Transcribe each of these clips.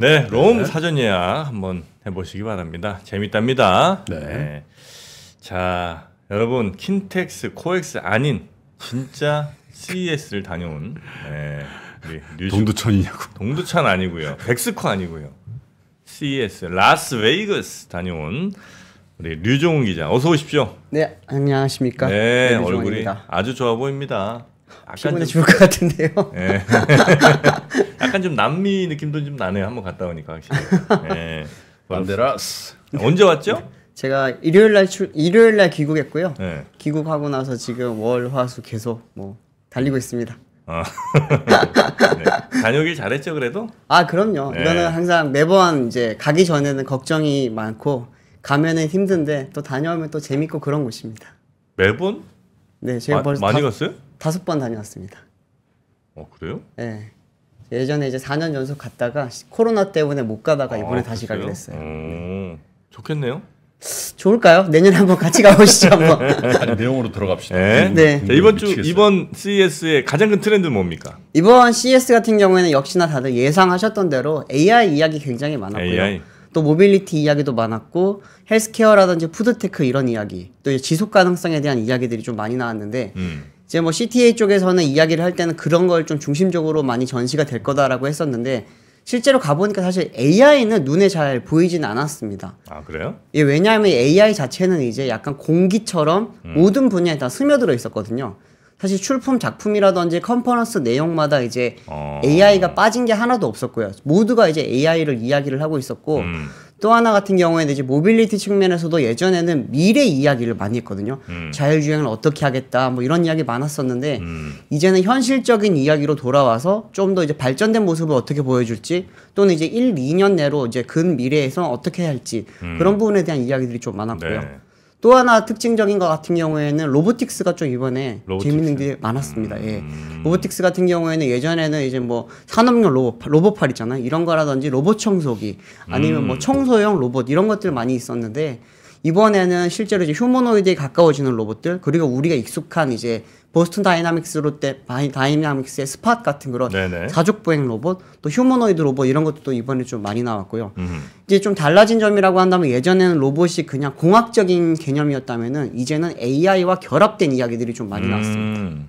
네, 네, 롬 네. 사전 예약 한번 해보시기 바랍니다. 재밌답니다. 네. 네. 자, 여러분 킨텍스, 코엑스 아닌 진짜 CES를 다녀온 네, 우리 동두천이냐고? 동두천 아니고요. 백스코 아니고요. CES 라스웨이거스 다녀온 우리 류종훈 기자 어서 오십시오. 네, 안녕하십니까? 네, 네 얼굴이 아주 좋아 보입니다. 피곤해 죽을 것 같은데요. 예. 약간 좀 남미 느낌도 좀 나네요. 한번 갔다 오니까 확실히. 반데라스 예. 아, 언제 왔죠? 네. 제가 일요일 날 출, 일요일 날 귀국했고요. 예. 귀국하고 나서 지금 월, 화, 수 계속 뭐 달리고 음. 있습니다. 아. 네. 다녀오길 잘했죠, 그래도? 아, 그럼요. 예. 이거는 항상 매번 이제 가기 전에는 걱정이 많고 가면은 힘든데 또 다녀오면 또 재밌고 그런 곳입니다. 매번? 네, 제가 마, 벌써 많이 다, 갔어요? 다섯 번 다녀왔습니다. 어 그래요? 네. 예전에 이제 4년 연속 갔다가 코로나 때문에 못 가다가 아, 이번에 다시 가게 됐어요. 음, 좋겠네요. 좋을까요? 내년에 한번 같이 가보시죠. 한번. 아니, 내용으로 들어갑시다. 네. 네. 음, 자, 이번 주 이번 CS의 e 가장 큰 트렌드는 뭡니까? 이번 CS e 같은 경우에는 역시나 다들 예상하셨던 대로 AI 이야기 굉장히 많았고요. AI. 또 모빌리티 이야기도 많았고 헬스케어라든지 푸드테크 이런 이야기 또 지속 가능성에 대한 이야기들이 좀 많이 나왔는데 음. 이제 뭐 CTA 쪽에서는 이야기를 할 때는 그런 걸 좀 중심적으로 많이 전시가 될 거다라고 했었는데 실제로 가보니까 사실 AI는 눈에 잘 보이진 않았습니다. 아 그래요? 예, 왜냐하면 AI 자체는 이제 약간 공기처럼 음. 모든 분야에 다 스며들어 있었거든요. 사실 출품 작품이라든지 컨퍼런스 내용마다 이제 어... AI가 빠진 게 하나도 없었고요. 모두가 이제 AI를 이야기를 하고 있었고 음. 또 하나 같은 경우에는 이제 모빌리티 측면에서도 예전에는 미래 이야기를 많이 했거든요. 음. 자율주행을 어떻게 하겠다 뭐 이런 이야기 많았었는데 음. 이제는 현실적인 이야기로 돌아와서 좀 더 이제 발전된 모습을 어떻게 보여줄지 또는 이제 1, 2년 내로 이제 근 미래에서 어떻게 해야 할지 음. 그런 부분에 대한 이야기들이 좀 많았고요. 네. 또 하나 특징적인 것 같은 경우에는 로보틱스가 좀 이번에 로보틱스. 재밌는 게 많았습니다. 음. 예. 로보틱스 같은 경우에는 예전에는 이제 뭐 산업용 로봇, 로봇팔 있잖아요. 이런 거라든지 로봇 청소기 아니면 뭐 음. 뭐 청소용 로봇 이런 것들 많이 있었는데 이번에는 실제로 이제 휴머노이드에 가까워지는 로봇들 그리고 우리가 익숙한 이제 보스턴 다이나믹스로 때 다이나믹스의 스팟 같은 그런 가족 보행 로봇 또 휴머노이드 로봇 이런 것도 또 이번에 좀 많이 나왔고요. 음흠. 이제 좀 달라진 점이라고 한다면 예전에는 로봇이 그냥 공학적인 개념이었다면은 이제는 AI와 결합된 이야기들이 좀 많이 음. 나왔습니다. 음.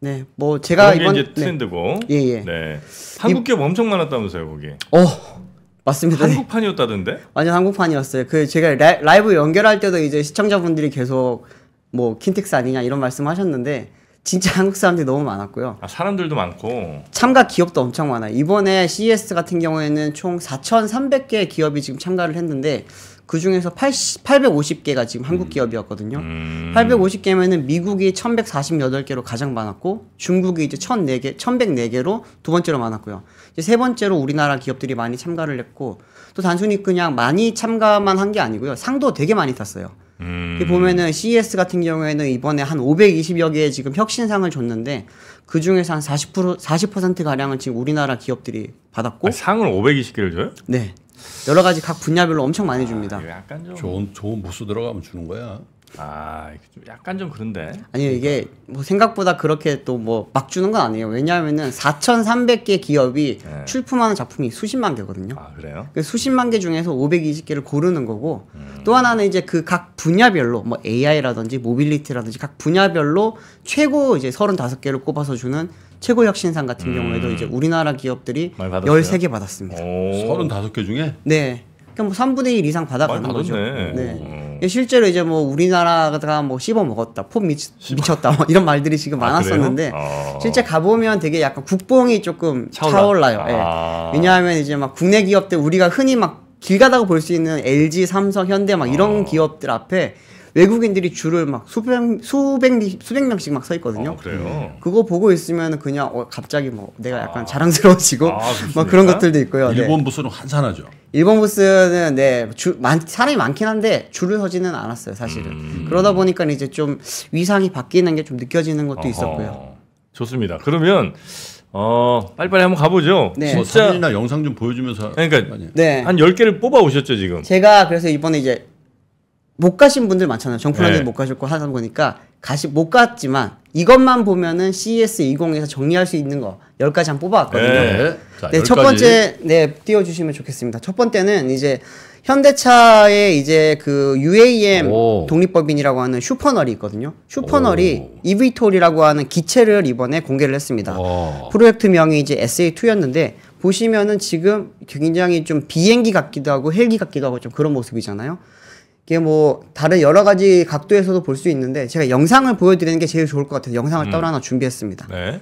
네, 뭐 제가 이번 이제 네. 트렌드고. 네. 예, 예. 네. 한국 기업 엄청 많았다면서요, 거기. 어. 맞습니다. 네. 한국판이었다던데? 완전 한국판이었어요. 그 제가 라이브 연결할 때도 이제 시청자분들이 계속 뭐 킨텍스 아니냐 이런 말씀하셨는데 진짜 한국 사람들이 너무 많았고요. 아, 사람들도 많고 참가 기업도 엄청 많아요. 이번에 CES 같은 경우에는 총 4,300개 기업이 지금 참가를 했는데 그 중에서 80, 850개가 지금 한국 음. 기업이었거든요. 음. 850개면은 미국이 1148개로 가장 많았고 중국이 이제 1004개, 1104개로 두 번째로 많았고요. 이제 세 번째로 우리나라 기업들이 많이 참가를 했고 또 단순히 그냥 많이 참가만 한 게 아니고요. 상도 되게 많이 탔어요. 음. 보면은 CES 같은 경우에는 이번에 한 520여 개의 지금 혁신상을 줬는데 그 중에서 한40% 40% 가량은 지금 우리나라 기업들이 받았고 아, 상을 520개를 줘요? 네. 여러 가지 각 분야별로 엄청 많이 줍니다. 아, 예, 약간 좀 좋은 좋은 보스 들어가면 주는 거야. 아, 좀 약간 좀 그런데. 아니 이게 뭐 생각보다 그렇게 또 뭐 막 주는 건 아니에요. 왜냐하면은 4,300개 기업이 네. 출품하는 작품이 수십만 개거든요. 아, 그래요? 그 수십만 개 중에서 520개를 고르는 거고 음. 또 하나는 이제 그 각 분야별로 뭐 AI라든지 모빌리티라든지 각 분야별로 최고 이제 35개를 꼽아서 주는 최고 혁신상 같은 음. 경우에도 이제 우리나라 기업들이 13개 받았습니다. 오. 35개 중에? 네. 그럼뭐 그러니까 3분의 1 이상 받아가는 거죠. 네. 오. 예, 실제로 이제 뭐 우리나라가 뭐 씹어 먹었다, 폼 미, 쳤다 뭐 이런 말들이 지금 아, 많았었는데 아, 아. 실제 가보면 되게 약간 국뽕이 조금 차올라. 요 예. 아. 예. 왜냐하면 이제 막 국내 기업들 우리가 흔히 막 길 가다가 볼 수 있는 LG, 삼성, 현대 막 이런 어. 기업들 앞에 외국인들이 줄을 막 수백 수백 수백 명씩 막 서 있거든요. 어, 그래요. 음. 그거 보고 있으면 그냥 어, 갑자기 뭐 내가 아. 약간 아. 자랑스러워지고 아, 막 그런 것들도 있고요. 네. 일본 부스는 환산하죠. 일본 부스는 네, 줄, 많, 사람이 많긴 한데 줄을 서지는 않았어요, 사실은. 음. 그러다 보니까 이제 좀 위상이 바뀌는 게 좀 느껴지는 것도 어허. 있었고요. 좋습니다. 그러면 어, 빨리빨리 한번 가보죠. 네. 진짜 뭐 사진이나 영상 좀 보여주면서 그러니까 네. 한 열개를 뽑아 오셨죠, 지금. 제가 그래서 이번에 이제 못 가신 분들 많잖아요. 정품한진 네. 못 가셨고 하다 보니까 가시 못 갔지만 이것만 보면은 CES 20에서 정리할 수 있는 거 10가지 한 뽑아왔거든요. 네. 네, 첫 번째 네, 띄워 주시면 좋겠습니다. 첫 번째는 이제 현대차의 이제 그 UAM 오. 독립법인이라고 하는 슈퍼널이 있거든요. 슈퍼널이 오. 이비톨이라고 하는 기체를 이번에 공개를 했습니다. 오. 프로젝트명이 이제 SA2였는데 보시면은 지금 굉장히 좀 비행기 같기도 하고 헬기 같기도 하고 좀 그런 모습이잖아요. 이게 뭐 다른 여러 가지 각도에서도 볼 수 있는데 제가 영상을 보여드리는 게 제일 좋을 것 같아요. 영상을 음. 따로 하나 준비했습니다. 네.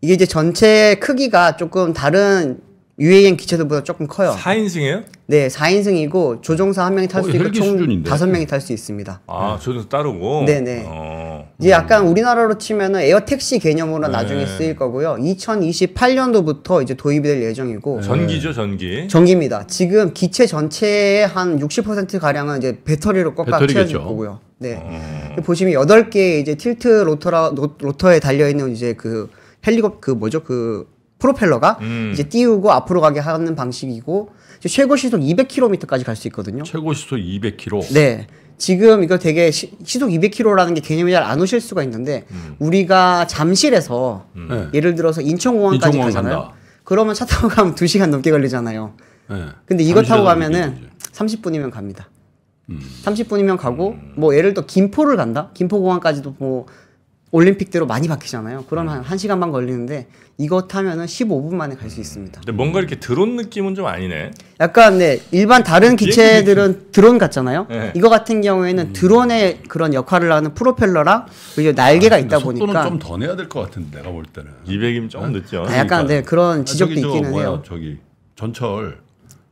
이게 이제 전체 크기가 조금 다른 유해 m 기체들보다 조금 커요. 4인승이에요? 네, 4인승이고 조종사 한 명이 탈수 어, 있고 총 수준인데? 5명이 탈 수 있습니다. 아, 조종사 따르고? 네네. 어. 이제 약간 우리나라로 치면은 에어택시 개념으로 네. 나중에 쓰일 거고요. 2028년도부터 이제 도입이 될 예정이고. 네. 전기죠, 전기. 전기입니다. 지금 기체 전체의 한 60%가량은 이제 배터리로 꺾아 채워질 거고요. 네. 어. 보시면 8개의 이제 틸트 로터라, 로, 로터에 달려있는 이제 그 헬리콥, 그 뭐죠? 그 프로펠러가 음. 이제 띄우고 앞으로 가게 하는 방식이고 최고 시속 200km까지 갈 수 있거든요. 최고 시속 200km. 네. 지금 이거 되게 시, 속 200km라는 게 개념이 잘 안 오실 수가 있는데 음. 우리가 잠실에서 음. 네. 예를 들어서 인천공항까지 인천공항 가잖아요. 간다. 그러면 차 타고 가면 2시간 넘게 걸리잖아요. 네. 근데 이거 타고 가면은 30분이면 갑니다. 음. 30분이면 가고 음. 뭐 예를 들어 김포를 간다. 김포공항까지도 뭐 올림픽대로 많이 바뀌잖아요. 그러 음. 한 1시간만 걸리는데 이거 타면은 15분 만에 갈 수 있습니다. 근데 뭔가 이렇게 드론 느낌은 좀 아니네. 약간 네, 일반 다른 기체들은 드론 같잖아요. 네. 이거 같은 경우에는 음. 드론의 그런 역할을 하는 프로펠러랑 그리고 날개가 아, 있다 속도는 보니까 속도는 좀 더 내야 될 것 같은데 내가 볼 때는 200이면 조금 어? 늦죠. 아, 약간 그러니까. 네, 그런 지적도 아, 있기는 뭐야, 해요. 저기 전철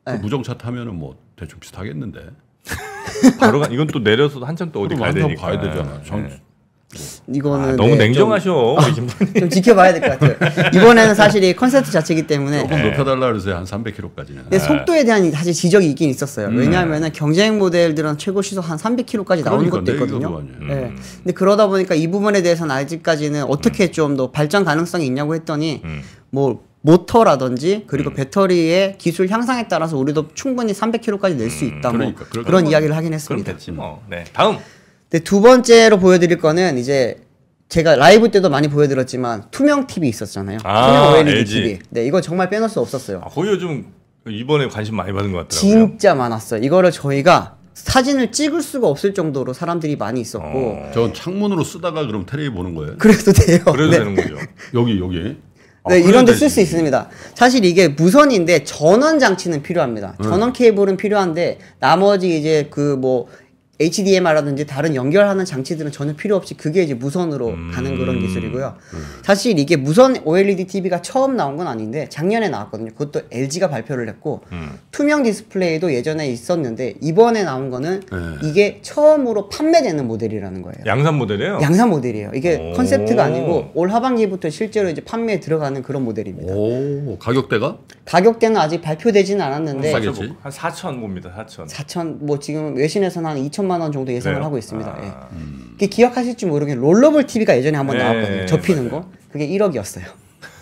그 네. 무정차 타면은 뭐 대충 비슷하겠는데. 바로 가, 이건 또 내려서 한참 또 어디 가야 되니까. 가야 되잖아. 정, 네. 네. 이거는 아, 네, 너무 네, 냉정하셔. 좀, 아, 좀 지켜봐야 될 것 같아요. 이번에는 사실 이 컨셉트 자체이기 때문에 조금 네. 높여달라 그러세요. 한 300km까지는. 근 속도에 대한 사실 지적이 있긴 있었어요. 음. 왜냐하면 경쟁 모델들은 최고 시속 한 300km까지 나오는 것도 있거든요. 음. 근데 그러다 보니까 이 부분에 대해서는 아직까지는 어떻게 음. 좀더 발전 가능성이 있냐고 했더니 음. 뭐 모터라든지 그리고 음. 배터리의 기술 향상에 따라서 우리도 충분히 300km까지 낼 수 있다 음, 그러니까, 그런 이야기를 하긴 했습니다. 그렇겠지 뭐. 어, 네. 다음 근데 두 번째로 보여드릴 거는 이제 제가 라이브 때도 많이 보여드렸지만 투명 TV 있었잖아요. 아, 투명 l e d TV. 네, 이거 정말 빼놓을 수 없었어요. 아, 거의 요즘 이번에 관심 많이 받은 것 같더라고요. 진짜 많았어요. 이거를 저희가 사진을 찍을 수가 없을 정도로 사람들이 많이 있었고. 어. 저 창문으로 쓰다가 그럼 테레비 보는 거예요? 그래도 돼요. 그래도 네. 되는 거죠. 여기 여기. 네, 아, 네, 이런 데 쓸 수 있습니다. 사실 이게 무선인데 전원 장치는 필요합니다. 네. 전원 케이블은 필요한데 나머지 이제 그뭐 HDMI라든지 다른 연결하는 장치들은 전혀 필요 없이 그게 이제 무선으로 음... 가는 그런 기술이고요. 음... 사실 이게 무선 OLED TV가 처음 나온 건 아닌데 작년에 나왔거든요. 그것도 LG가 발표를 했고 음... 투명 디스플레이도 예전에 있었는데 이번에 나온 거는 네. 이게 처음으로 판매되는 모델이라는 거예요. 양산 모델이에요? 양산 모델이에요. 이게 컨셉트가 아니고 올 하반기부터 실제로 이제 판매에 들어가는 그런 모델입니다. 오, 가격대가? 가격대는 아직 발표되지는 않았는데 한 4천 봅니다. 4천. 4천 뭐 지금 외신에서는 한 2천 천만 원 정도 예상을 그래요? 하고 있습니다. 예. 아... 예. 음. 기억하실지 모르겠는데 롤러블 TV가 예전에 한번 네, 나왔거든요. 접히는 네, 거. 그게 1억이었어요.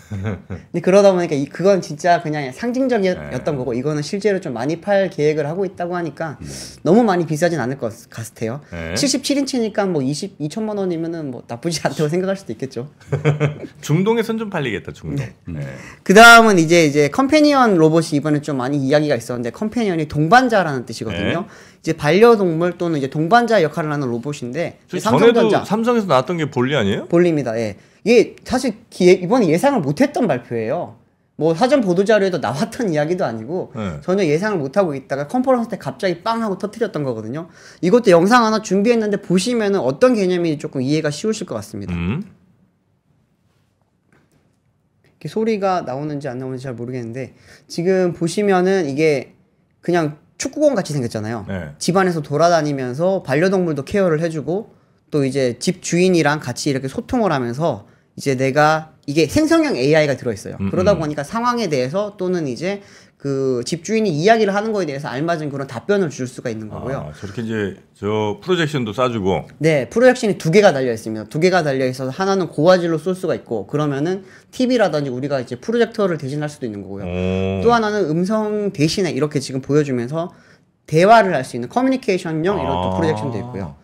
근데 그러다 보니까 이, 그건 진짜 그냥 상징적이었던 네. 거고 이거는 실제로 좀 많이 팔 계획을 하고 있다고 하니까 네. 너무 많이 비싸진 않을 것 같아요. 네. 77인치니까 뭐 20, 2천만 원이면은 뭐 나쁘지 않다고 생각할 수도 있겠죠. 중동에선 좀 팔리겠다 중동. 네. 네. 그 다음은 이제 이제 컴패니언 로봇이 이번에 좀 많이 이야기가 있었는데 컴패니언이 동반자라는 뜻이거든요. 네. 이제 반려동물 또는 이제 동반자 역할을 하는 로봇인데 삼성전자. 전에도 삼성에서 나왔던 게 볼리 아니에요? 볼리입니다. 예. 이게 사실 기획, 이번에 예상을 못했던 발표예요. 뭐 사전 보도 자료에도 나왔던 이야기도 아니고 네. 전혀 예상을 못 하고 있다가 컨퍼런스 때 갑자기 빵 하고 터트렸던 거거든요. 이것도 영상 하나 준비했는데 보시면은 어떤 개념이 조금 이해가 쉬우실 것 같습니다. 음? 이렇게 소리가 나오는지 안 나오는지 잘 모르겠는데 지금 보시면은 이게 그냥 축구공 같이 생겼잖아요. 네. 집안에서 돌아다니면서 반려동물도 케어를 해주고 또 이제 집 주인이랑 같이 이렇게 소통을 하면서 이제 내가 이게 생성형 AI가 들어있어요. 음, 그러다 음. 보니까 상황에 대해서 또는 이제 그 집주인이 이야기를 하는 거에 대해서 알맞은 그런 답변을 줄 수가 있는 거고요. 아, 저렇게 이제 저 프로젝션도 싸주고. 네, 프로젝션이 두 개가 달려 있습니다. 두 개가 달려 있어서 하나는 고화질로 쏠 수가 있고 그러면은 TV라든지 우리가 이제 프로젝터를 대신할 수도 있는 거고요. 오. 또 하나는 음성 대신에 이렇게 지금 보여주면서 대화를 할 수 있는 커뮤니케이션용 이런 아. 또 프로젝션도 있고요.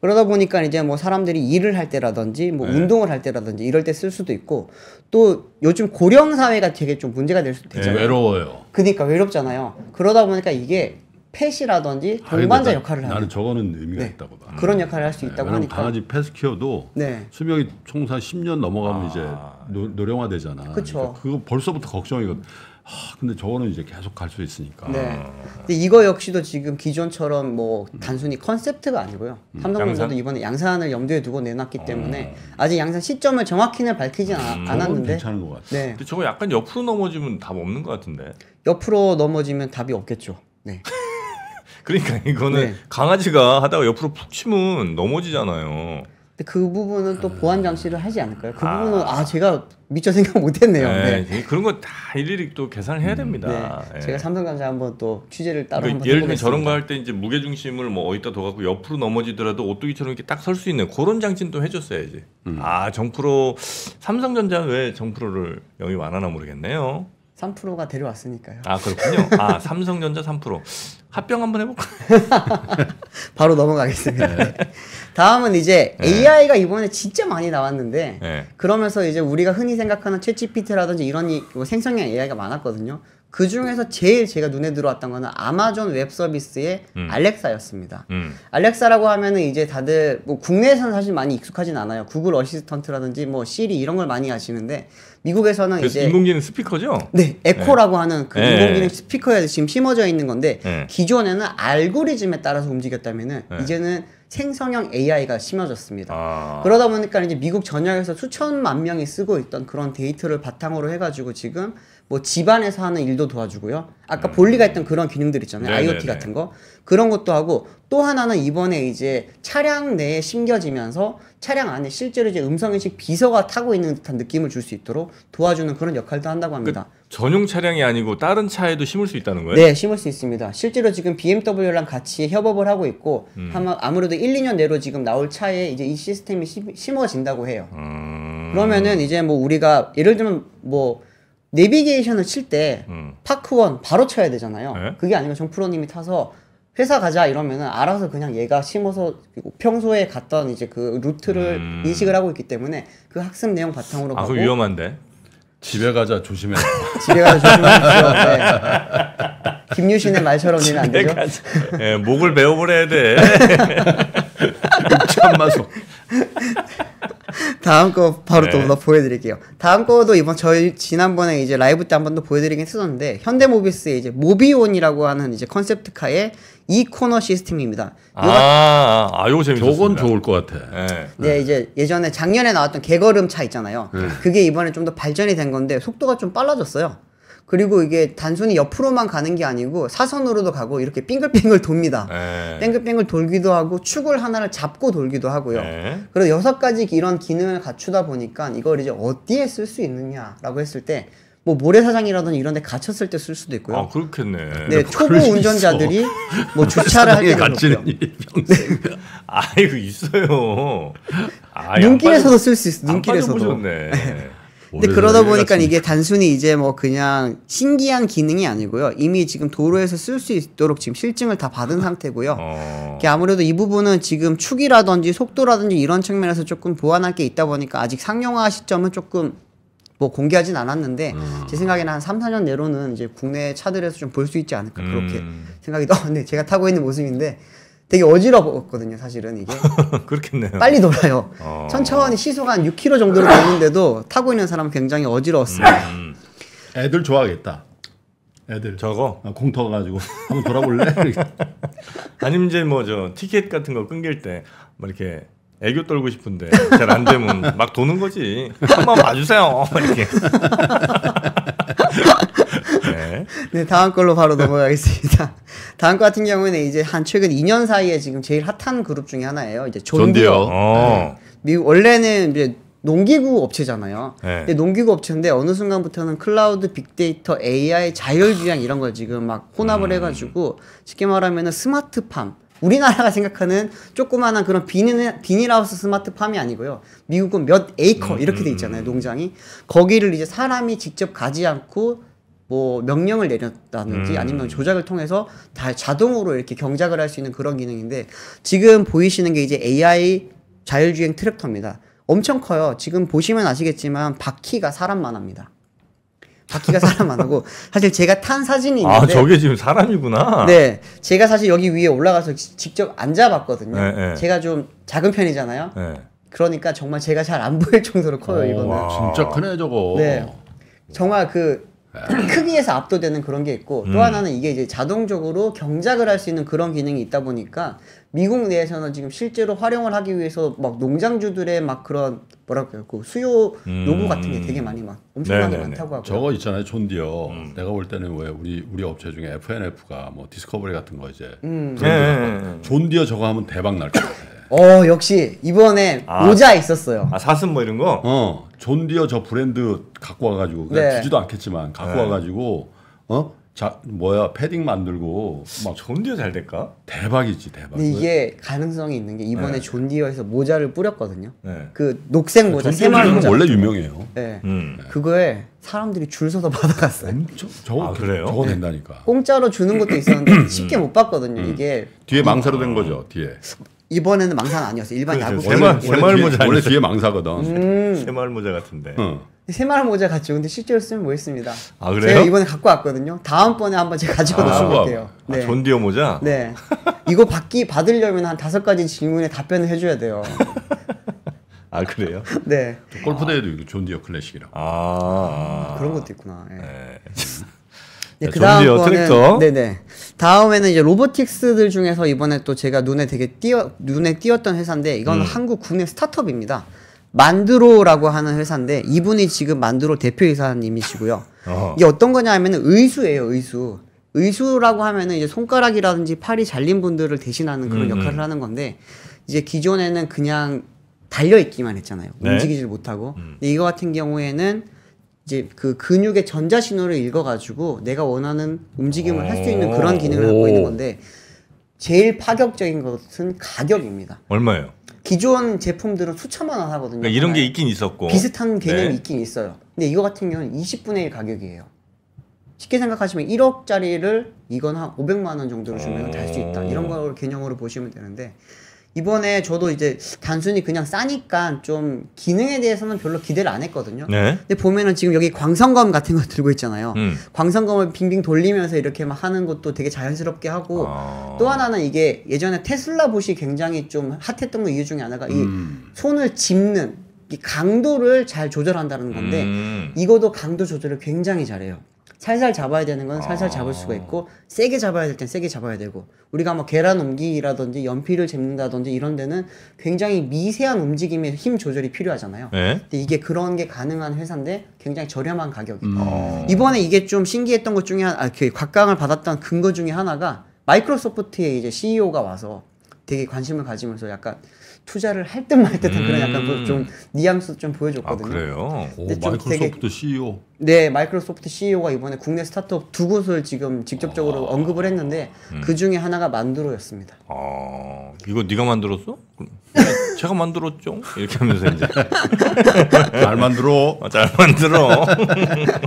그러다 보니까 이제 뭐 사람들이 일을 할 때라든지 뭐 네. 운동을 할 때라든지 이럴 때 쓸 수도 있고 또 요즘 고령 사회가 되게 좀 문제가 될 수도 네, 있잖아요. 네, 외로워요. 그니까 외롭잖아요. 그러다 보니까 이게 펫이라든지 아, 동반자 나, 역할을 하는 나는 저거는 의미가 네. 있다고 봐. 그런 역할을 할수 네, 있다고 하니까. 강아지 펫 키워도 네. 수명이 총상 10년 넘어가면 아. 이제 노, 령화되잖아 그러니까 그거 벌써부터 걱정이거든. 하, 근데 저거는 이제 계속 갈 수 있으니까. 네. 음. 근데 이거 역시도 지금 기존처럼 뭐 단순히 컨셉트가 아니고요. 음. 삼성전자도 이번에 양산을 염두에 두고 내놨기 때문에 음. 아직 양산 시점을 정확히는 밝히진 음. 않- 않았는데. 괜찮은 것 같아. 네. 근데 저거 약간 옆으로 넘어지면 답 없는 것 같은데. 옆으로 넘어지면 답이 없겠죠. 네. 그러니까 이거는 네. 강아지가 하다가 옆으로 푹 치면 넘어지잖아요. 근데 그 부분은 또 아. 보안 장치를 하지 않을까요? 그 아. 부분은 아 제가 미처 생각 못했네요. 네, 네. 그런 거 다 일일이 또 계산을 해야 음, 됩니다. 네. 예. 제가 삼성전자 한번 또 취재를 따로 그러니까 예를 들면 저런 거 할 때 이제 무게 중심을 뭐 어디다 둬갖고 옆으로 넘어지더라도 오뚜기처럼 이렇게 딱 설 수 있는 그런 장치는 또 해줬어야지. 음. 아 정프로 삼성전자 왜 정프로를 영입 안 하나 모르겠네요. 3%가 데려왔으니까요. 아 그렇군요. 아 삼성전자 3% 합병 한번 해볼까요? 바로 넘어가겠습니다. 네. 네. 다음은 이제 네. 예. AI가 이번에 진짜 많이 나왔는데 네. 그러면서 이제 우리가 흔히 생각하는 채 g 피트라든지 이런 이, 뭐 생성형 AI가 많았거든요. 그 중에서 제일 제가 눈에 들어왔던 거는 아마존 웹 서비스의 음. 알렉사였습니다. 음. 알렉사라고 하면은 이제 다들 뭐 국내에서는 사실 많이 익숙하진 않아요. 구글 어시스턴트라든지 뭐 시리 이런 걸 많이 아시는데 미국에서는 그 이제 인공지능 스피커죠? 네, 네. 에코라고 네. 하는 그 네. 인공지능 스피커에 지금 심어져 있는 건데 네. 기존에는 알고리즘에 따라서 움직였다면은 네. 이제는 생성형 AI가 심어졌습니다. 아... 그러다 보니까 이제 미국 전역에서 수천만 명이 쓰고 있던 그런 데이터를 바탕으로 해가지고 지금 뭐 집안에서 하는 일도 도와주고요. 아까 음. 볼리가 했던 그런 기능들 있잖아요. 네네네. IoT 네, 네. 같은 거. 그런 것도 하고 또 하나는 이번에 이제 차량 내에 심겨지면서 차량 안에 실제로 이제 음성인식 비서가 타고 있는 듯한 느낌을 줄 수 있도록 도와주는 그런 역할도 한다고 그 합니다. 그 전용 차량이 아니고 다른 차에도 심을 수 있다는 거예요? 네, 심을 수 있습니다. 실제로 지금 BMW랑 같이 협업을 하고 있고 음. 아마 아무래도 1, 2년 내로 지금 나올 차에 이제 이 시스템이 심, 심어진다고 해요. 음. 그러면은 이제 뭐 우리가 예를 들면 뭐 내비게이션을 칠때 음. 파크원 바로 쳐야 되잖아요. 네? 그게 아니고 정프로님이 타서 회사 가자 이러면은 알아서 그냥 얘가 심어서 평소에 갔던 이제 그 루트를 음. 인식을 하고 있기 때문에 그 학습 내용 바탕으로 아, 그 위험한데. 집에 가자 조심해. 집에 가자 조심해. 네. 김유신의 말처럼 이는 안 되죠. 예, 네, 목을 배워버려야 돼. 참마소. 다음 거 바로 네. 또 보여드릴게요. 다음 거도 이번 저희 지난번에 이제 라이브 때 한 번 더 보여드리긴 했었는데 현대모비스의 이제 모비온이라고 하는 이제 컨셉트카의 이 코너 시스템입니다. 아, 아, 요거 재밌어. 저건 좋을 것 같아. 네. 네. 이제 예전에 작년에 나왔던 개걸음 차 있잖아요. 네. 그게 이번에 좀 더 발전이 된 건데 속도가 좀 빨라졌어요. 그리고 이게 단순히 옆으로만 가는 게 아니고 사선으로도 가고 이렇게 빙글빙글 돕니다. 네. 빙글빙글 돌기도 하고 축을 하나를 잡고 돌기도 하고요. 네. 그리고 여섯 가지 이런 기능을 갖추다 보니까 이걸 이제 어디에 쓸 수 있느냐라고 했을 때 뭐 모래사장이라든지 이런 데 갇혔을 때 쓸 수도 있고요. 아, 그렇겠네. 네, 초보 운전자들이 있어. 뭐 주차를 할 때도 갇히는 일 아이고 있어요. 아, 눈길에서도 쓸 수 있어. 눈길에서도. 네 근데 그러다 보니까 같습니까? 이게 단순히 이제 뭐 그냥 신기한 기능이 아니고요. 이미 지금 도로에서 쓸 수 있도록 지금 실증을 다 받은 상태고요. 어... 아무래도 이 부분은 지금 축이라든지 속도라든지 이런 측면에서 조금 보완할 게 있다 보니까 아직 상용화 시점은 조금 뭐 공개하진 않았는데 음. 제 생각에는 한 3, 4년 내로는 이제 국내 차들에서 좀 볼 수 있지 않을까 그렇게 음. 생각이 더. 근데 제가 타고 있는 모습인데 되게 어지러웠거든요 사실은 이게. 그렇겠네요. 빨리 돌아요. 어... 천천히 시속 한 6km 정도로 도는데도 타고 있는 사람은 굉장히 어지러웠습니다. 음, 음... 애들 좋아하겠다. 애들 저거 아, 공 터가지고 한번 돌아볼래? 아니면 이제 뭐 저 티켓 같은 거 끊길 때뭐 이렇게 애교 떨고 싶은데 잘 안 되면 막 도는 거지. 한번 봐주세요. 이렇게. 네, 다음 걸로 바로 넘어가겠습니다. 다음 거 같은 경우는 이제 한 최근 2년 사이에 지금 제일 핫한 그룹 중에 하나예요. 이제 존디어. 네. 어. 미국 원래는 이제 농기구 업체잖아요. 네. 근데 농기구 업체인데 어느 순간부터는 클라우드, 빅데이터, AI, 자율주행 이런 걸 지금 막 혼합을 음. 해가지고 쉽게 말하면 스마트팜. 우리나라가 생각하는 조그마한 그런 비닐, 비닐하우스 스마트팜이 아니고요. 미국은 몇 에이커 음, 이렇게 돼 음, 있잖아요, 음. 농장이. 거기를 이제 사람이 직접 가지 않고 뭐 명령을 내렸다든지 음. 아니면 조작을 통해서 다 자동으로 이렇게 경작을 할 수 있는 그런 기능인데 지금 보이시는 게 이제 AI 자율주행 트랙터입니다. 엄청 커요. 지금 보시면 아시겠지만 바퀴가 사람만 합니다. 바퀴가 사람만 하고 사실 제가 탄 사진이 아, 있는데 아 저게 지금 사람이구나. 네, 제가 사실 여기 위에 올라가서 직접 앉아봤거든요. 네, 네. 제가 좀 작은 편이잖아요. 네. 그러니까 정말 제가 잘 안 보일 정도로 커요 오, 이거는. 와, 진짜 크네 저거. 네. 정말 그 크기에서 압도되는 그런 게 있고 음. 또 하나는 이게 이제 자동적으로 경작을 할 수 있는 그런 기능이 있다 보니까 미국 내에서는 지금 실제로 활용을 하기 위해서 막 농장주들의 막 그런 뭐랄까요 그 수요 음. 요구 같은 게 되게 많이 막 엄청나게 많다고 하고 저거 있잖아요 존디어 음. 내가 볼 때는 왜 우리 우리 업체 중에 FNF가 뭐 디스커버리 같은 거 이제 음. 네. 존디어 네, 네, 네, 저거 하면 대박 날 것 같아. 어 역시 이번에 아, 모자 있었어요. 아 사슴 뭐 이런 거? 어 존디어 저 브랜드 갖고 와가지고 그냥 네. 주지도 않겠지만 갖고 네. 와가지고 어? 자 뭐야 패딩 만들고 막 존디어 잘 될까? 대박이지 대박. 근데 이게 가능성이 있는 게 이번에 네. 존디어에서 모자를 뿌렸거든요. 네. 그 녹색 네, 모자 세마리 모자. 원래 유명해요. 네. 음. 그거에 사람들이 줄 서서 받아갔어요. 엄청 저거 아, 그래요? 저거 네. 된다니까. 공짜로 주는 것도 있었는데 쉽게 못 봤거든요. 음. 음. 이게 뒤에 아. 망사로 된 거죠 뒤에. 이번에는 망상는 아니었어. 일반 그렇죠. 야구 세마, 세말 모자 원래 뒤에 망사거든. 음. 세말 모자 같은데. 응. 어. 세말 모자 같죠. 근데 실제로 쓰면 뭐 했습니다. 아 그래요? 제가 이번에 갖고 왔거든요. 다음번에 한번 제가 가지고 나올 아, 게요 아, 네. 존디어 모자. 네. 이거 받기 받으려면 한 다섯 가지 질문에 답변을 해줘야 돼요. 아 그래요? 네. 골프 대회도 존디어 클래식이라 아, 아, 그런 것도 있구나. 예. 네. 네. 네, 그 다음 거는 네네 다음에는 이제 로보틱스들 중에서 이번에 또 제가 눈에 되게 띄어 눈에 띄었던 회사인데 이건 음. 한국 국내 스타트업입니다. 만드로라고 하는 회사인데 이분이 지금 만드로 대표이사님이시고요. 어. 이게 어떤 거냐면 의수예요, 의수. 의수라고 하면은 이제 손가락이라든지 팔이 잘린 분들을 대신하는 그런 음, 음. 역할을 음. 하는 건데 이제 기존에는 그냥 달려 있기만 했잖아요. 네? 움직이질 못하고. 음. 근데 이거 같은 경우에는 이제 그 근육의 전자 신호를 읽어가지고 내가 원하는 움직임을 할 수 있는 그런 기능을 갖고 있는 건데 제일 파격적인 것은 가격입니다. 얼마예요? 기존 제품들은 수천만 원 하거든요. 그러니까 이런 게 있긴 있었고 비슷한 개념이 네. 있긴 있어요. 근데 이거 같은 경우는 20분의 1 가격이에요. 쉽게 생각하시면 1억짜리를 이건 한 500만 원 정도로 주면 달수 있다. 이런 걸 개념으로 보시면 되는데 이번에 저도 이제 단순히 그냥 싸니까 좀 기능에 대해서는 별로 기대를 안 했거든요. 네. 근데 보면은 지금 여기 광선검 같은 거 들고 있잖아요. 음. 광선검을 빙빙 돌리면서 이렇게 막 하는 것도 되게 자연스럽게 하고 아... 또 하나는 이게 예전에 테슬라 봇이 굉장히 좀 핫했던 거 이유 중에 하나가 음. 이 손을 짚는 이 강도를 잘 조절한다는 건데 음. 이것도 강도 조절을 굉장히 잘해요. 살살 잡아야 되는 건 살살 잡을 수가 아. 있고 세게 잡아야 될 땐 세게 잡아야 되고 우리가 뭐 계란 옮기라든지 연필을 잡는다든지 이런 데는 굉장히 미세한 움직임의 힘 조절이 필요하잖아요. 네? 근데 이게 그런 게 가능한 회사인데 굉장히 저렴한 가격이에요. 음. 어. 이번에 이게 좀 신기했던 것 중에 한, 아, 그 각광을 받았던 근거 중에 하나가 마이크로소프트의 이제 CEO가 와서 되게 관심을 가지면서 약간 투자를 할 듯 말 듯한 음. 그런 약간 그 음. 좀 뉘앙스 좀 보여줬거든요. 아, 그래요? 오, 마이크로소프트 되게, CEO. 네, 마이크로소프트 CEO가 이번에 국내 스타트업 두 곳을 지금 직접적으로 아. 언급을 했는데 음. 그 중에 하나가 만두로였습니다. 아, 이거 네가 만들었어? 제가 만들었죠? 이렇게 하면서 이제 잘 만들어, 어, 잘 만들어.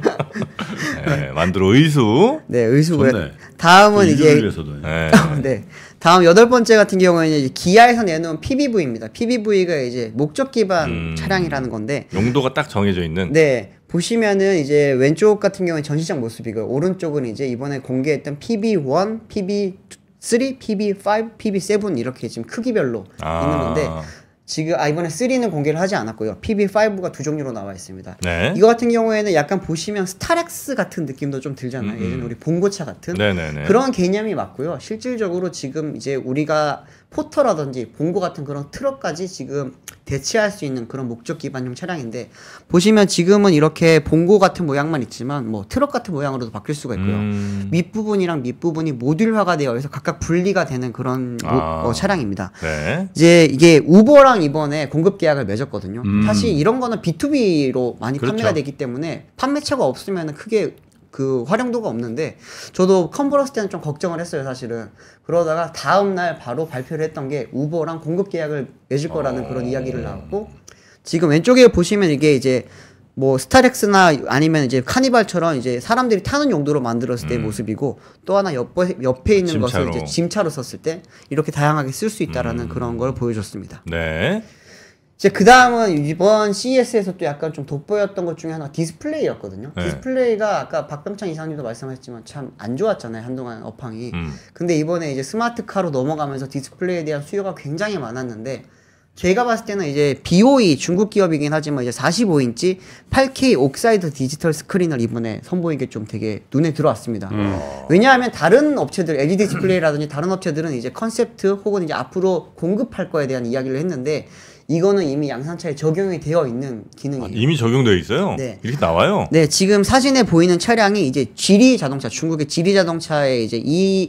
네, 만들어 의수. 네, 의수고요. 다음은 이제 네. 네. 다음 여덟 번째 같은 경우에는 이제 기아에서 내놓은 PBV입니다. PBV가 이제 목적 기반 음, 차량이라는 건데 용도가 딱 정해져 있는. 네. 보시면은 이제 왼쪽 같은 경우는 전시장 모습이고 오른쪽은 이제 이번에 공개했던 PB1, PB3, PB5, PB7 이렇게 지금 크기별로 아. 있는 건데 지금 아 이번에 3는 공개를 하지 않았고요. PB5가 두 종류로 나와 있습니다. 네. 이거 같은 경우에는 약간 보시면 스타렉스 같은 느낌도 좀 들잖아요. 음, 예전 음. 우리 봉고차 같은 네네네. 네, 네. 그런 개념이 맞고요. 실질적으로 지금 이제 우리가 포터라든지 봉고 같은 그런 트럭까지 지금 대체할 수 있는 그런 목적 기반용 차량인데 보시면 지금은 이렇게 봉고 같은 모양만 있지만 뭐 트럭 같은 모양으로도 바뀔 수가 있고요. 음. 윗부분이랑 밑부분이 모듈화가 되어 그래서 각각 분리가 되는 그런 아. 어, 차량입니다. 네. 이제 이게 우버랑 이번에 공급 계약을 맺었거든요. 음. 사실 이런 거는 B2B로 많이 그렇죠. 판매가 되기 때문에 판매처가 없으면 크게 그 활용도가 없는데 저도 컨버런스 때는 좀 걱정을 했어요 사실은 그러다가 다음날 바로 발표를 했던 게 우버랑 공급 계약을 맺을 거라는 어... 그런 이야기를 나왔고 지금 왼쪽에 보시면 이게 이제 뭐 스타렉스나 아니면 이제 카니발처럼 이제 사람들이 타는 용도로 만들었을 때의 음. 모습이고 또 하나 옆에, 옆에 있는 짐차로. 것을 이제 짐차로 썼을 때 이렇게 다양하게 쓸 수 있다라는 음. 그런 걸 보여줬습니다. 네. 이제 그 다음은 이번 CES에서 또 약간 좀 돋보였던 것 중에 하나 디스플레이였거든요. 네. 디스플레이가 아까 박병창 이사님도 말씀하셨지만 참 안 좋았잖아요 한동안 업황이. 음. 근데 이번에 이제 스마트카로 넘어가면서 디스플레이에 대한 수요가 굉장히 많았는데 제가 봤을 때는 이제 BOE 중국 기업이긴 하지만 이제 45인치 8K 옥사이드 디지털 스크린을 이번에 선보인 게 좀 되게 눈에 들어왔습니다. 음. 왜냐하면 다른 업체들 l e d 디스플레이라든지 다른 업체들은 이제 컨셉트 혹은 이제 앞으로 공급할 거에 대한 이야기를 했는데 이거는 이미 양산차에 적용이 되어 있는 아, 기능이에요. 아, 이미 적용되어 있어요? 네. 이렇게 나와요? 네, 지금 사진에 보이는 차량이 이제 지리 자동차, 중국의 지리 자동차의 이제 이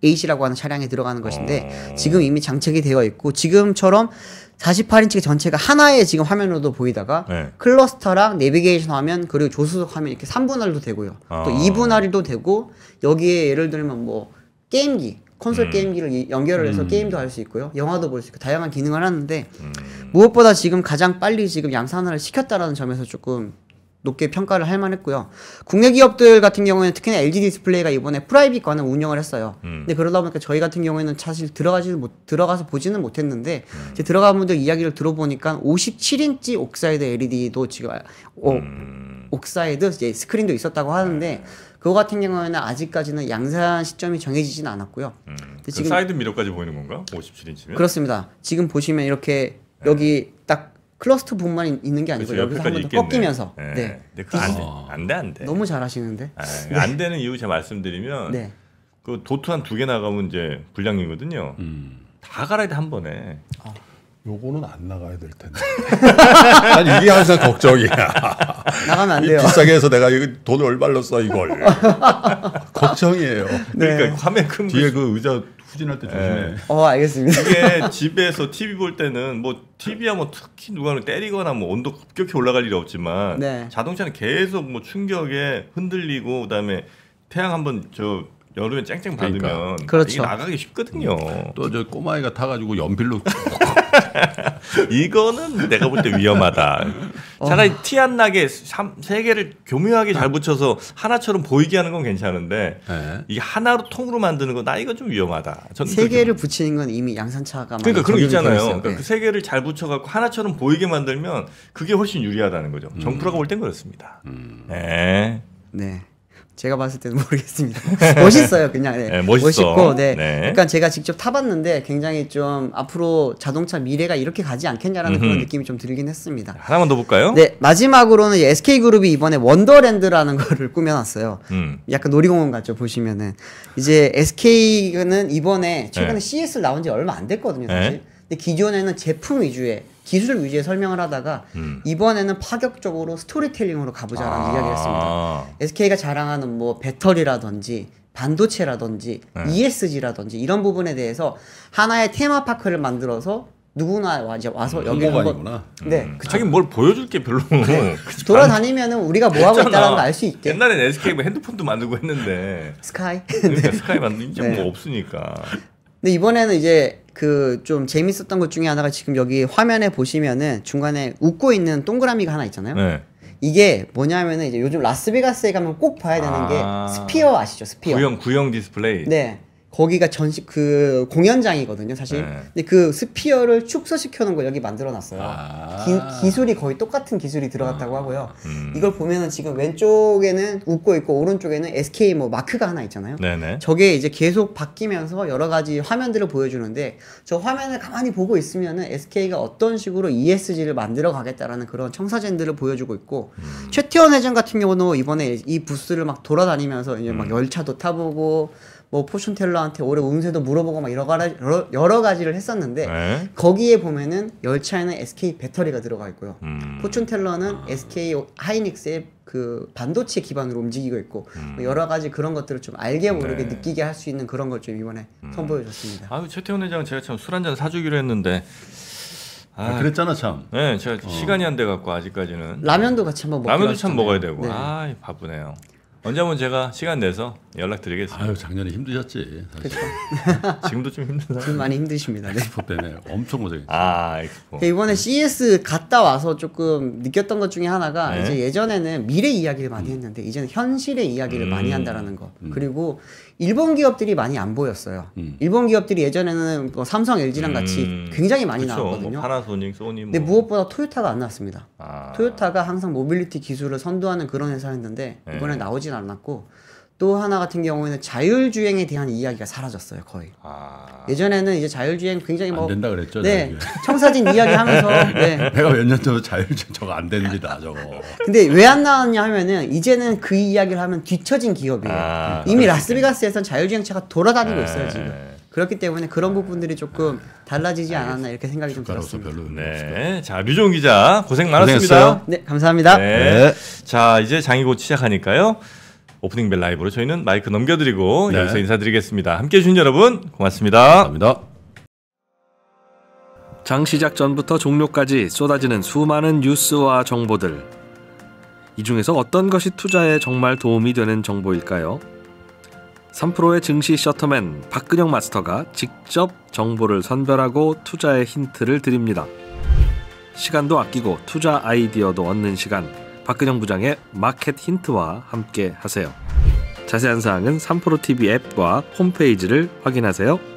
e H라고 하는 차량에 들어가는 것인데 어... 지금 이미 장착이 되어 있고 지금처럼 48인치 전체가 하나의 지금 화면으로도 보이다가 네. 클러스터랑 내비게이션 화면 그리고 조수석 화면 이렇게 3분할도 되고요. 어... 또 2분할도 아. 되고 여기에 예를 들면 뭐 게임기 콘솔 음. 게임기를 연결을 해서 음. 게임도 할 수 있고요. 영화도 볼 수 있고 다양한 기능을 하는데 음. 무엇보다 지금 가장 빨리 지금 양산화를 시켰다라는 점에서 조금 높게 평가를 할 만했고요. 국내 기업들 같은 경우에는 특히나 LG 디스플레이가 이번에 프라이빗관을 운영을 했어요. 음. 근데 그러다 보니까 저희 같은 경우에는 사실 들어가지 못 들어가서 보지는 못했는데 음. 이제 들어간 분들 이야기를 들어보니까 57인치 옥사이드 LED도 지금 어, 음. 옥사이드 이제 스크린도 있었다고 하는데 네. 그거 같은 경우에는 아직까지는 양산 시점이 정해지진 않았고요. 음, 그 지금 사이드 미러까지 보이는 건가? 57인치면? 그렇습니다. 지금 보시면 이렇게 네. 여기 딱 클러스터 분만 있는 게 아니고 그렇죠, 여기서 한번 꺾이면서 네. 네. 네. 그 아. 안돼 안돼 안돼 너무 잘하시는데 아, 네. 안 되는 이유 제가 말씀드리면 네. 그 도트 한 두개 나가면 이제 불량이거든요. 음. 다 갈아야 돼 한 번에. 아. 요거는 안 나가야 될 텐데. 아 이게 항상 걱정이야. 나가면 안 돼요. 비싸게 해서 내가 돈을 얼마를 써 이걸. 걱정이에요. 그러니까 네. 그러니까 화면 큰 뒤에 그 의자 후진할 때 예. 조심해. 네. 어 알겠습니다. 이게 집에서 TV 볼 때는 뭐 TV야 뭐 특히 누가 뭐 때리거나 뭐 온도 급격히 올라갈 일이 없지만 네. 자동차는 계속 뭐 충격에 흔들리고 그다음에 태양 한번 저 여름에 쨍쨍 받으면 그러니까. 그렇죠. 이게 나가기 쉽거든요. 또 저 꼬마애가 타가지고 연필로 이거는 내가 볼 때 위험하다. 어. 차라리 어. 티안 나게 3, 세 개를 교묘하게 잘 붙여서 하나처럼 보이게 하는 건 괜찮은데 네. 이게 하나로 통으로 만드는 건 나 이거 좀 위험하다. 세 개를 붙이는 건 이미 양산차가 그러니까 그런 거 있잖아요. 그러니까 그 네. 그 개를 잘 붙여갖고 하나처럼 보이게 만들면 그게 훨씬 유리하다는 거죠. 음. 정프라가 볼땐 그렇습니다. 음. 네. 네. 제가 봤을 때는 모르겠습니다. 멋있어요, 그냥. 네. 네, 멋있어. 고 네. 네. 그러니까 제가 직접 타봤는데 굉장히 좀 앞으로 자동차 미래가 이렇게 가지 않겠냐라는 음흠. 그런 느낌이 좀 들긴 했습니다. 하나만 더 볼까요? 네, 마지막으로는 SK 그룹이 이번에 원더랜드라는 거를 꾸며놨어요. 음. 약간 놀이공원 같죠, 보시면은. 이제 SK는 이번에 최근에 네. CS를 나온 지 얼마 안 됐거든요, 사실. 네. 근데 기존에는 제품 위주의 기술 위주의 설명을 하다가 음. 이번에는 파격적으로 스토리텔링으로 가보자라는 아 이야기를 했습니다. SK가 자랑하는 뭐 배터리라든지 반도체라든지 네. ESG라든지 이런 부분에 대해서 하나의 테마파크를 만들어서 누구나 와서 음, 여기 한번 네, 음. 그쵸. 뭘 보여줄 게 별로 네. 돌아다니면은 우리가 뭐 하고 있다는 걸 알 수 있게 옛날엔 SK 뭐 핸드폰도 만들고 했는데 스카이 그러니까 네. 스카이 만든 게뭐 네. 없으니까 근데 이번에는 이제 그좀 재밌었던 것 중에 하나가 지금 여기 화면에 보시면은 중간에 웃고 있는 동그라미가 하나 있잖아요. 네. 이게 뭐냐면은 이제 요즘 라스베가스에 가면 꼭 봐야 되는 아... 게 스피어 아시죠? 스피어. 구형 구형 디스플레이. 네. 거기가 전시 그 공연장이거든요, 사실. 네. 근데 그 스피어를 축소시켜 놓은 거 여기 만들어 놨어요. 아~ 기, 술이 거의 똑같은 기술이 들어갔다고 음. 하고요. 음. 이걸 보면은 지금 왼쪽에는 웃고 있고 오른쪽에는 SK 뭐 마크가 하나 있잖아요. 네네. 저게 이제 계속 바뀌면서 여러 가지 화면들을 보여주는데 저 화면을 가만히 보고 있으면은 SK가 어떤 식으로 ESG를 만들어 가겠다라는 그런 청사진들을 보여주고 있고 음. 최태원 회장 같은 경우는 이번에 이 부스를 막 돌아다니면서 이제 막 음. 열차도 타보고 뭐 포춘텔러한테 올해 운세도 물어보고 막 여러, 가지, 여러, 여러 가지를 했었는데 네. 거기에 보면은 열차에는 SK 배터리가 들어가 있고요. 음. 포춘텔러는 음. 아. SK 하이닉스의 그 반도체 기반으로 움직이고 있고 음. 뭐 여러 가지 그런 것들을 좀 알게 모르게 네. 느끼게 할 수 있는 그런 걸 좀 이번에 음. 선보여 줬습니다. 아유 최태훈 회장 제가 참 술한잔 사주기로 했는데 아, 아, 그랬잖아 참. 네, 제가 어. 시간이 안 돼 갖고 아직까지는 라면도 같이 한번 먹 라면도 참 먹어야 되고 네. 아 바쁘네요. 언제 한번 제가 시간 내서 연락드리겠습니다. 아유 작년에 힘드셨지. 사실. 지금도 좀 힘드나? 지금 많이 힘드십니다. 네. 엑스포 때문에 엄청 고생했어요. 아 엑스포. 그 이번에 CS 갔다 와서 조금 느꼈던 것 중에 하나가 네. 이제 예전에는 미래 이야기를 많이 했는데 이제는 현실의 이야기를 음. 많이 한다라는 거. 음. 그리고 일본 기업들이 많이 안 보였어요. 음. 일본 기업들이 예전에는 뭐 삼성, LG랑 같이 음. 굉장히 많이 그쵸. 뭐 나왔거든요. 뭐 파나소닉, 소니. 뭐. 근데 무엇보다 토요타가 안 나왔습니다. 아. 토요타가 항상 모빌리티 기술을 선도하는 그런 회사였는데 네. 이번에 네. 나오진 않았고 또 하나 같은 경우에는 자율주행에 대한 이야기가 사라졌어요 거의. 아... 예전에는 이제 자율주행 굉장히 뭐 된다 그랬죠. 네, 청사진 이야기하면서 네. 내가 몇 년 전에 자율주행 저거 안 됩니다 저거. 근데 왜 안 나왔냐 하면은 이제는 그 이야기를 하면 뒤처진 기업이에요. 아, 이미 그렇죠. 라스베가스에선 자율주행차가 돌아다니고 에 있어요 네. 지금. 그렇기 때문에 그런 부분들이 조금 네. 달라지지 않았나 이렇게 생각이 좀 들었습니다. 네, 자 류종 기자 고생 많았습니다. 고생했어요. 네, 감사합니다. 네. 네. 자 이제 장이고 시작하니까요. 오프닝 벨 라이브로 저희는 마이크 넘겨드리고 네. 여기서 인사드리겠습니다. 함께해 주신 여러분 고맙습니다. 감사합니다. 장 시작 전부터 종료까지 쏟아지는 수많은 뉴스와 정보들. 이 중에서 어떤 것이 투자에 정말 도움이 되는 정보일까요? 3프로의 증시 셔터맨 박근영 마스터가 직접 정보를 선별하고 투자의 힌트를 드립니다. 시간도 아끼고 투자 아이디어도 얻는 시간. 박근영 부장의 마켓 힌트와 함께 하세요. 자세한 사항은 3프로TV 앱과 홈페이지를 확인하세요.